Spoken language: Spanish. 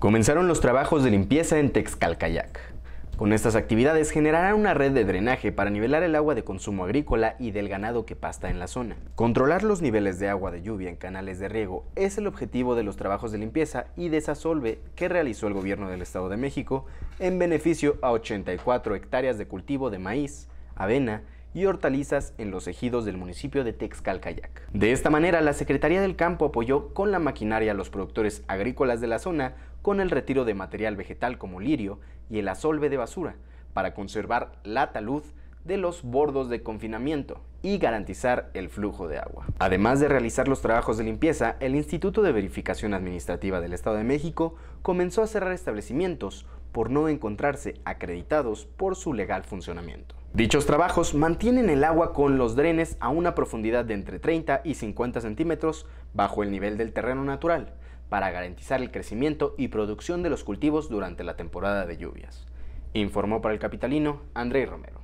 Comenzaron los trabajos de limpieza en Texcalcayac. Con estas actividades generarán una red de drenaje para nivelar el agua de consumo agrícola y del ganado que pasta en la zona. Controlar los niveles de agua de lluvia en canales de riego es el objetivo de los trabajos de limpieza y desasolve que realizó el gobierno del Estado de México en beneficio a 84 hectáreas de cultivo de maíz, avena y hortalizas en los ejidos del municipio de Texcalcayac. De esta manera, la Secretaría del Campo apoyó con la maquinaria a los productores agrícolas de la zona con el retiro de material vegetal como lirio y el asolve de basura para conservar la talud de los bordos de confinamiento y garantizar el flujo de agua. Además de realizar los trabajos de limpieza, el Instituto de Verificación Administrativa del Estado de México comenzó a cerrar establecimientos por no encontrarse acreditados por su legal funcionamiento. Dichos trabajos mantienen el agua con los drenes a una profundidad de entre 30 y 50 centímetros bajo el nivel del terreno natural, para garantizar el crecimiento y producción de los cultivos durante la temporada de lluvias, informó para el capitalino André Romero.